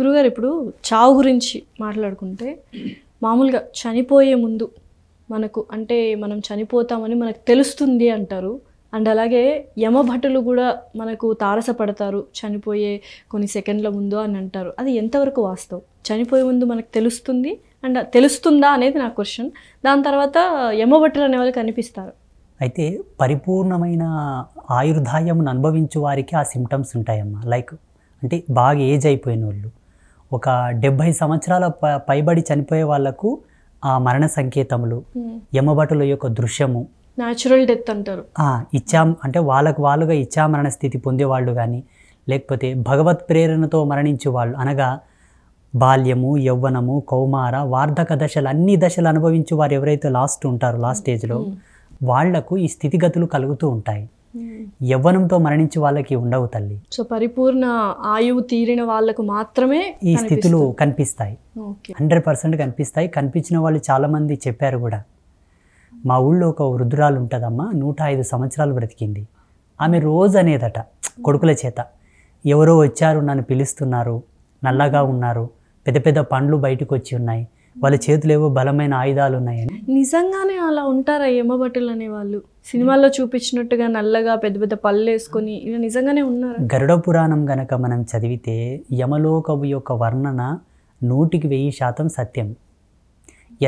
గురుగారు ఇప్పుడు చావు గురించి మాట్లాడుకుంటే మామూలుగా చనిపోయే ముందు మనకు అంటే మనం చనిపోతామని మనకు తెలుస్తుంది అంటారు అండ్ అలాగే యమభటులు కూడా మనకు తారసపడతారు చనిపోయే కొన్ని సెకండ్ల ముందు అని అంటారు అది ఎంతవరకు వాస్తవం చనిపోయే ముందు మనకు తెలుస్తుంది అండ్ తెలుస్తుందా అనేది నా క్వశ్చన్ దాని తర్వాత యమభట్టులు అనేవాళ్ళు కనిపిస్తారు అయితే పరిపూర్ణమైన ఆయుర్దాయం అనుభవించు వారికి ఆ సిమ్టమ్స్ ఉంటాయమ్మా లైక్ అంటే బాగా ఏజ్ అయిపోయిన వాళ్ళు ఒక డెబ్భై సంవత్సరాల పైబడి చనిపోయే వాళ్లకు ఆ మరణ సంకేతములు యమబటుల యొక్క దృశ్యము న్యాచురల్ డెత్ అంటారు ఇచ్చా అంటే వాళ్ళకు వాళ్ళుగా ఇచ్చా మరణ స్థితి పొందేవాళ్ళు కానీ లేకపోతే భగవత్ ప్రేరణతో మరణించే వాళ్ళు అనగా బాల్యము యౌవనము కౌమార వార్ధక దశలు అన్ని దశలు అనుభవించి వారు ఎవరైతే లాస్ట్ ఉంటారో లాస్ట్ స్టేజ్లో వాళ్లకు ఈ స్థితిగతులు కలుగుతూ ఉంటాయి యవ్వనంతో మరణించే వాళ్ళకి ఉండవు తల్లి సో పరిపూర్ణ ఆయువు తీరిన వాళ్ళకు మాత్రమే ఈ స్థితులు కనిపిస్తాయి హండ్రెడ్ పర్సెంట్ కనిపిస్తాయి కనిపించిన వాళ్ళు చాలామంది చెప్పారు కూడా మా ఊళ్ళో ఒక వృద్ధురాలు ఉంటుందమ్మా నూట ఐదు సంవత్సరాలు బ్రతికింది ఆమె రోజు అనేదట కొడుకుల చేత ఎవరో వచ్చారు నన్ను పిలుస్తున్నారు నల్లగా ఉన్నారు పెద్ద పెద్ద పండ్లు బయటకు వచ్చి ఉన్నాయి వాళ్ళ చేతులు ఏవో బలమైన ఆయుధాలు ఉన్నాయని నిజంగానే అలా ఉంటారా యమభటులు అనేవాళ్ళు సినిమాల్లో చూపించినట్టుగా నల్లగా పెద్ద పెద్ద పళ్ళు వేసుకొని ఇలా నిజంగానే ఉన్నారు గరుడ పురాణం గనక మనం చదివితే యమలోకవు యొక్క వర్ణన నూటికి వెయ్యి శాతం సత్యం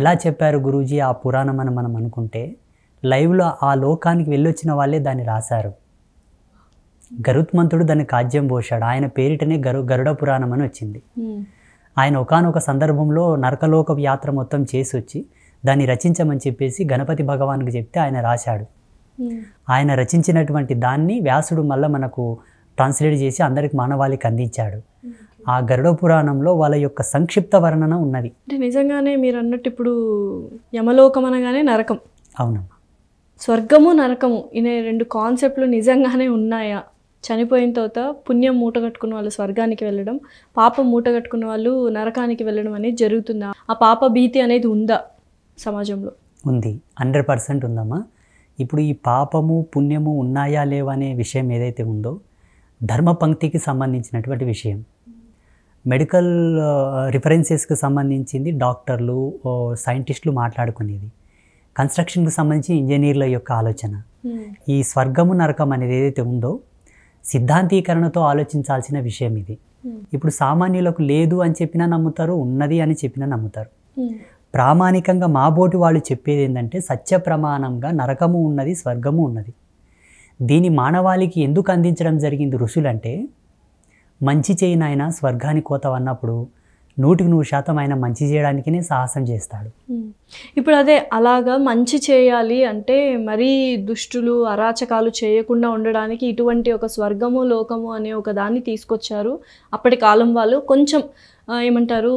ఎలా చెప్పారు గురూజీ ఆ పురాణం అని మనం అనుకుంటే లైవ్లో ఆ లోకానికి వెళ్ళొచ్చిన వాళ్ళే దాన్ని రాశారు గరుత్మంతుడు దాన్ని కాజ్యం పోశాడు ఆయన పేరిటనే గరు గరుడ పురాణం అని వచ్చింది ఆయన ఒకనొక సందర్భంలో నరకలోక యాత్ర మొత్తం చేసి వచ్చి దాన్ని రచించమని చెప్పేసి గణపతి భగవాన్కి చెప్తే ఆయన రాశాడు hmm. ఆయన రచించినటువంటి దాన్ని వ్యాసుడు మళ్ళీ మనకు ట్రాన్స్లేట్ చేసి అందరికి మానవాళికి అందించాడు hmm. ఆ గరుడ పురాణంలో వాళ్ళ యొక్క సంక్షిప్త వర్ణన ఉన్నది అంటే నిజంగానే మీరు అన్నట్టు ఇప్పుడు యమలోకం అనగానే నరకం అవునమ్మా స్వర్గము నరకము ఇనే రెండు కాన్సెప్ట్లు నిజంగానే ఉన్నాయా చనిపోయిన తర్వాత పుణ్యం మూటగట్టుకున్న వాళ్ళు స్వర్గానికి వెళ్ళడం పాపం మూటగట్టుకున్న వాళ్ళు నరకానికి వెళ్ళడం అనేది జరుగుతుందా ఆ పాప భీతి అనేది ఉందా సమాజంలో ఉంది హండ్రెడ్ పర్సెంట్ ఉందమ్మా ఇప్పుడు ఈ పాపము పుణ్యము ఉన్నాయా లేవా అనే విషయం ఏదైతే ఉందో ధర్మ పంక్తికి సంబంధించినటువంటి విషయం మెడికల్ రిఫరెన్సెస్కి సంబంధించింది డాక్టర్లు సైంటిస్టులు మాట్లాడుకునేది కన్స్ట్రక్షన్కి సంబంధించి ఇంజనీర్ల యొక్క ఆలోచన ఈ స్వర్గము నరకం అనేది ఏదైతే ఉందో సిద్ధాంతీకరణతో ఆలోచించాల్సిన విషయం ఇది hmm. ఇప్పుడు సామాన్యులకు లేదు అని చెప్పినా నమ్ముతారు ఉన్నది అని చెప్పినా నమ్ముతారు hmm. ప్రామాణికంగా మా బోటి వాళ్ళు చెప్పేది ఏంటంటే సత్య ప్రమాణంగా నరకము ఉన్నది స్వర్గము ఉన్నది దీని మానవాళికి ఎందుకు అందించడం జరిగింది ఋషులంటే మంచి చేయినైనా స్వర్గానికి కోతవన్నప్పుడు నూటికి నూరు శాతం ఆయన మంచి చేయడానికినే సాహసం చేస్తాడు ఇప్పుడు అదే అలాగా మంచి చేయాలి అంటే మరీ దుష్టులు అరాచకాలు చేయకుండా ఉండడానికి ఇటువంటి ఒక స్వర్గము లోకము అనే ఒక దాన్ని తీసుకొచ్చారు అప్పటి కాలం వాళ్ళు కొంచెం ఏమంటారు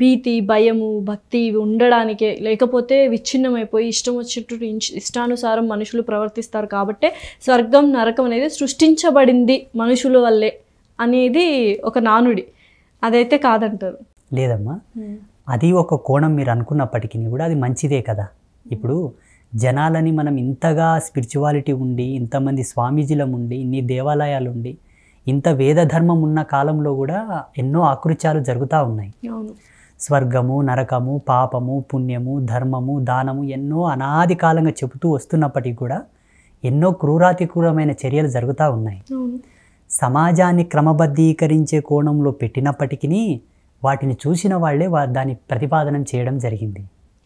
భీతి భయము భక్తి ఇవి ఉండడానికే లేకపోతే విచ్ఛిన్నమైపోయి ఇష్టం వచ్చినట్టు ఇష్టానుసారం మనుషులు ప్రవర్తిస్తారు కాబట్టే స్వర్గం నరకం అనేది సృష్టించబడింది మనుషుల వల్లే అనేది ఒక నానుడి అదైతే కాదంటారు లేదమ్మా అది ఒక కోణం మీరు అనుకున్నప్పటికీ కూడా అది మంచిదే కదా ఇప్పుడు జనాలని మనం ఇంతగా స్పిరిచువాలిటీ ఉండి ఇంతమంది స్వామీజీలం ఉండి ఇన్ని దేవాలయాలు ఉండి ఇంత వేద ధర్మం ఉన్న కాలంలో కూడా ఎన్నో ఆకృత్యాలు జరుగుతూ ఉన్నాయి స్వర్గము నరకము పాపము పుణ్యము ధర్మము దానము ఎన్నో అనాది కాలంగా చెబుతూ వస్తున్నప్పటికీ కూడా ఎన్నో క్రూరాతి క్రూరమైన చర్యలు జరుగుతూ ఉన్నాయి సమాజాన్ని క్రమబద్ధీకరించే కోణంలో పెట్టినప్పటికీ వాటిని చూసిన వాళ్ళే దాని ప్రతిపాదన చేయడం జరిగింది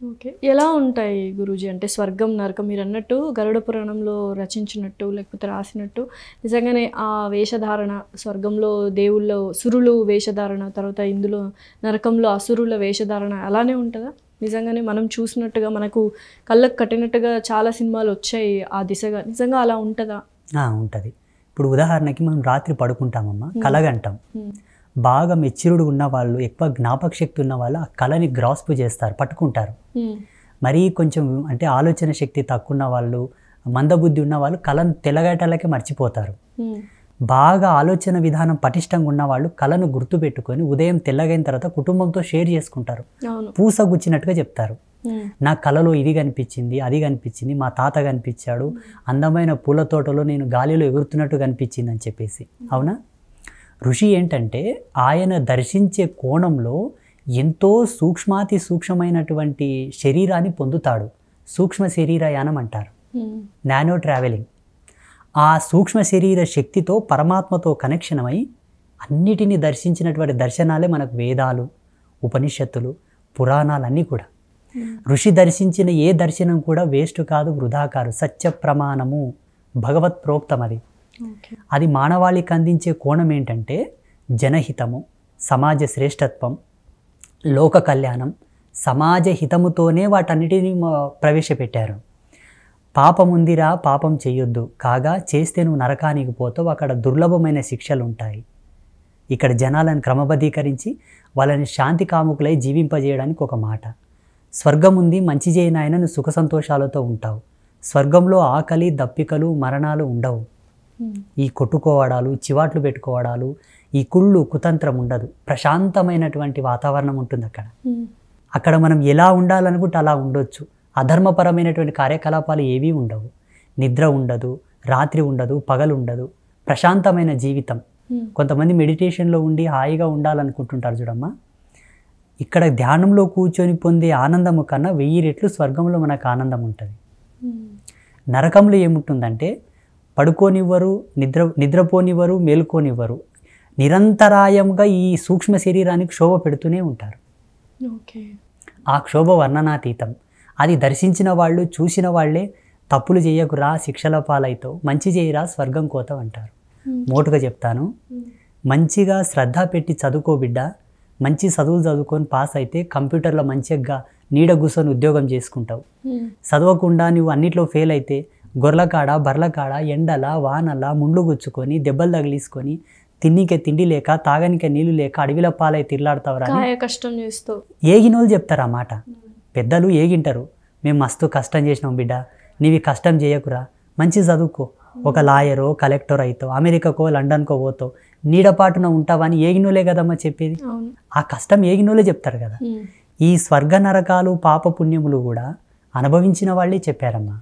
ఓకే ఎలా ఉంటాయి గురూజీ అంటే స్వర్గం నరకం మీరు అన్నట్టు గరుడ పురాణంలో రచించినట్టు లేకపోతే రాసినట్టు నిజంగానే ఆ వేషధారణ స్వర్గంలో దేవుళ్ళ సురులు వేషధారణ తర్వాత ఇందులో నరకంలో అసురుల వేషధారణ అలానే ఉంటుందా నిజంగానే మనం చూసినట్టుగా మనకు కళ్ళకు కట్టినట్టుగా చాలా సినిమాలు వచ్చాయి ఆ దిశగా నిజంగా అలా ఉంటుందా ఉంటుంది ఇప్పుడు ఉదాహరణకి మనం రాత్రి పడుకుంటామమ్మా కలగంటాం బాగా మెచ్యూర్డ్ ఉన్న వాళ్ళు ఎక్కువ జ్ఞాపక శక్తి ఉన్న వాళ్ళు ఆ కళని గ్రాస్పు చేస్తారు పట్టుకుంటారు మరీ కొంచెం అంటే ఆలోచన శక్తి తక్కువ ఉన్న వాళ్ళు మందబుద్ధి ఉన్న వాళ్ళు కళను తెలగటాలకే మర్చిపోతారు బాగా ఆలోచన విధానం పటిష్టంగా ఉన్న వాళ్ళు కళను గుర్తుపెట్టుకొని ఉదయం తెల్లగైన తర్వాత కుటుంబంతో షేర్ చేసుకుంటారు పూస గుచ్చినట్టుగా చెప్తారు నా కళలో ఇది కనిపించింది అది కనిపించింది మా తాత కనిపించాడు అందమైన పూల తోటలో నేను గాలిలో ఎగురుతున్నట్టు కనిపించింది అని చెప్పేసి అవునా ఋషి ఏంటంటే ఆయన దర్శించే కోణంలో ఎంతో సూక్ష్మాతి సూక్ష్మమైనటువంటి శరీరాన్ని పొందుతాడు సూక్ష్మ శరీరయానం అంటారు నానో ట్రావెలింగ్ ఆ సూక్ష్మ శరీర శక్తితో పరమాత్మతో కనెక్షన్ అయి అన్నిటినీ దర్శించినటువంటి దర్శనాలే మనకు వేదాలు ఉపనిషత్తులు పురాణాలన్నీ కూడా ఋషి దర్శించిన ఏ దర్శనం కూడా వేస్ట్ కాదు వృధా కాదు సత్య ప్రమాణము భగవత్ ప్రోక్తం అది అది మానవాళికి అందించే కోణం ఏంటంటే జనహితము సమాజ శ్రేష్టత్వం లోక కళ్యాణం సమాజ హితముతోనే వాటన్నిటిని ప్రవేశపెట్టారు పాపం ఉందిరా పాపం చేయొద్దు కాగా చేస్తే నువ్వు నరకానికి పోతావు అక్కడ దుర్లభమైన శిక్షలు ఉంటాయి ఇక్కడ జనాలను క్రమబద్ధీకరించి వాళ్ళని శాంతి కాముకులై జీవింపజేయడానికి ఒక మాట స్వర్గం ఉంది మంచి చేయనాయన నువ్వు సుఖ సంతోషాలతో ఉంటావు స్వర్గంలో ఆకలి దప్పికలు మరణాలు ఉండవు ఈ కొట్టుకోవడాలు చివాట్లు పెట్టుకోవడాలు ఈ కుళ్ళు కుతంత్రం ఉండదు ప్రశాంతమైనటువంటి వాతావరణం ఉంటుంది అక్కడ అక్కడ మనం ఎలా ఉండాలనుకుంటే అలా ఉండొచ్చు అధర్మపరమైనటువంటి కార్యకలాపాలు ఏవీ ఉండవు నిద్ర ఉండదు రాత్రి ఉండదు పగలు ఉండదు ప్రశాంతమైన జీవితం కొంతమంది మెడిటేషన్లో ఉండి హాయిగా ఉండాలనుకుంటుంటారు చూడమ్మా ఇక్కడ ధ్యానంలో కూర్చొని పొందే ఆనందము కన్నా వెయ్యి రెట్లు స్వర్గంలో మనకు ఆనందం ఉంటుంది నరకంలో ఏముంటుందంటే పడుకోనివ్వరు నిద్ర నిద్రపోనివ్వరు మేలుకోనివ్వరు నిరంతరాయంగా ఈ సూక్ష్మ శరీరానికి క్షోభ పెడుతూనే ఉంటారు ఆ క్షోభ వర్ణనాతీతం అది దర్శించిన వాళ్ళు చూసిన వాళ్ళే తప్పులు చేయకురా శిక్షల పాలైతో మంచి చేయరా స్వర్గం కోత అంటారు మోటుగా చెప్తాను మంచిగా శ్రద్ధ పెట్టి చదువుకో బిడ్డ మంచి చదువులు చదువుకొని పాస్ అయితే కంప్యూటర్లో మంచిగా నీడ కూర్చొని ఉద్యోగం చేసుకుంటావు చదవకుండా నువ్వు అన్నిట్లో ఫెయిల్ అయితే గొర్రెకాడ బర్లకాడ ఎండల వానల ముండ్లు గుచ్చుకొని దెబ్బలు తగిలిసుకొని తిన్నికే తిండి లేక తాగనికే నీళ్లు లేక అడవిలో పాలై తిరలాడతావరా కష్టం చేస్తూ ఏగినోళ్ళు చెప్తారు ఆ మాట పెద్దలు ఏగింటారు మేము మస్తు కష్టం చేసినాం బిడ్డ నీవి కష్టం చేయకురా మంచి చదువుకో ఒక లాయరో కలెక్టర్ అవుతావు అమెరికాకో లండన్కో పోతావు నీడపాటున ఉంటావని ఏగినోలే కదమ్మా చెప్పేది ఆ కష్టం ఏగినోలే చెప్తారు కదా ఈ స్వర్గ నరకాలు పాప పుణ్యములు కూడా అనుభవించిన వాళ్ళే చెప్పారమ్మా